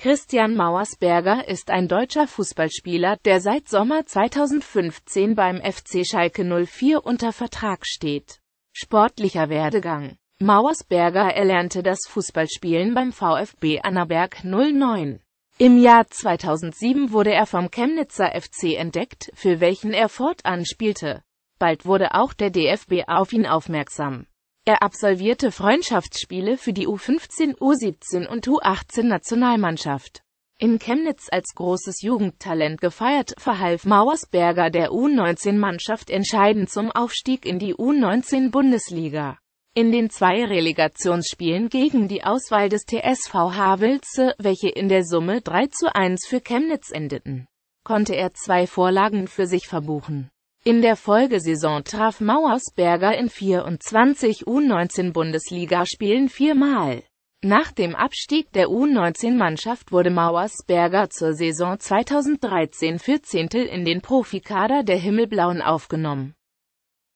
Christian Mauersberger ist ein deutscher Fußballspieler, der seit Sommer 2015 beim FC Schalke 04 unter Vertrag steht. Sportlicher Werdegang Mauersberger erlernte das Fußballspielen beim VfB Annaberg 09. Im Jahr 2007 wurde er vom Chemnitzer FC entdeckt, für welchen er fortan spielte. Bald wurde auch der DFB auf ihn aufmerksam. Er absolvierte Freundschaftsspiele für die U15, U17 und U18-Nationalmannschaft. In Chemnitz als großes Jugendtalent gefeiert, verhalf Mauersberger der U19-Mannschaft entscheidend zum Aufstieg in die U19-Bundesliga. In den zwei Relegationsspielen gegen die Auswahl des TSV Havelze, welche in der Summe 3 zu 1 für Chemnitz endeten, konnte er zwei Vorlagen für sich verbuchen. In der Folgesaison traf Mauersberger in 24 U19-Bundesligaspielen viermal. Nach dem Abstieg der U19-Mannschaft wurde Mauersberger zur Saison 2013-14 in den Profikader der Himmelblauen aufgenommen.